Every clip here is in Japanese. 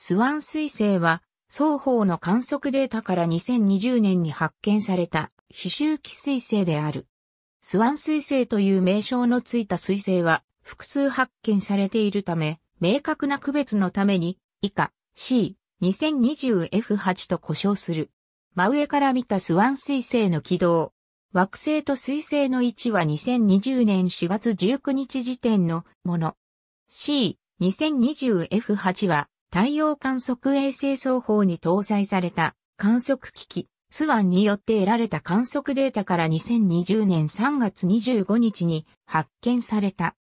スワン彗星は、双方の観測データから2020年に発見された非周期彗星である。スワン彗星という名称のついた彗星は複数発見されているため、明確な区別のために以下 C2020F8 と呼称する。真上から見たスワン彗星の軌道。惑星と彗星の位置は2020年4月19日時点のもの。C2020F8 は太陽観測衛星双方に搭載された観測機器、スワンによって得られた観測データから2020年3月25日に発見された。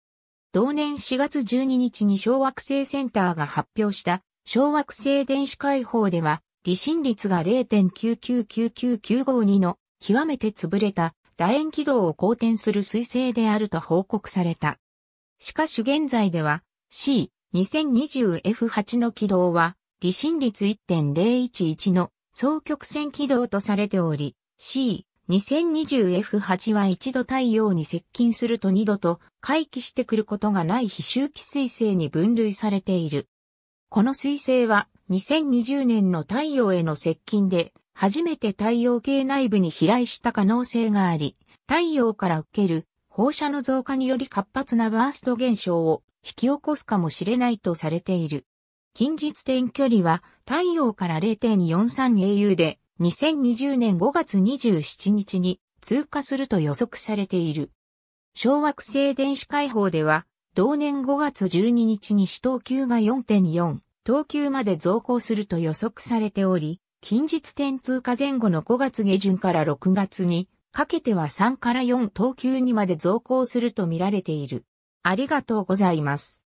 同年4月12日に小惑星センターが発表した小惑星電子解放では、離心率が0.999995の極めて潰れた楕円軌道を公転する彗星であると報告された。しかし現在では C、2020F8 の軌道は、離心率1.011の双曲線軌道とされており、C、2020F8 は一度太陽に接近すると二度と回帰してくることがない非周期彗星に分類されている。この彗星は2020年の太陽への接近で初めて太陽系内部に飛来した可能性があり、太陽から受ける放射の増加により活発なバースト現象を引き起こすかもしれないとされている。近日点距離は太陽から0.43 au で2020年5月27日に通過すると予測されている。小惑星電子解放では同年5月12日に死等級が4.4、等級まで増高すると予測されており、近日点通過前後の5月下旬から6月にかけては3から4等級にまで増高すると見られている。ありがとうございます。